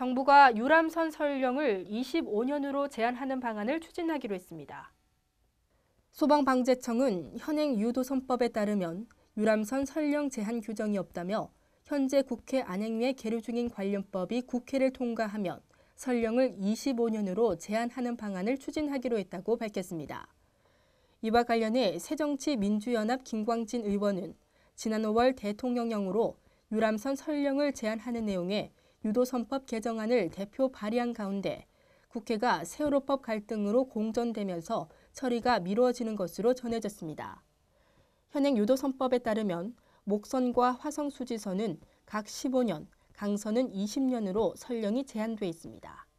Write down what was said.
정부가 유람선 설령을 25년으로 제한하는 방안을 추진하기로 했습니다. 소방방재청은 현행 유도선법에 따르면 유람선 설령 제한 규정이 없다며 현재 국회 안행위에 계류 중인 관련법이 국회를 통과하면 설령을 25년으로 제한하는 방안을 추진하기로 했다고 밝혔습니다. 이와 관련해 새정치민주연합 김광진 의원은 지난 5월 대통령령으로 유람선 설령을 제한하는 내용에 유도선법 개정안을 대표 발의한 가운데 국회가 세월호법 갈등으로 공전되면서 처리가 미뤄지는 것으로 전해졌습니다. 현행 유도선법에 따르면 목선과 화성수지선은 각 15년, 강선은 20년으로 설령이 제한돼 있습니다.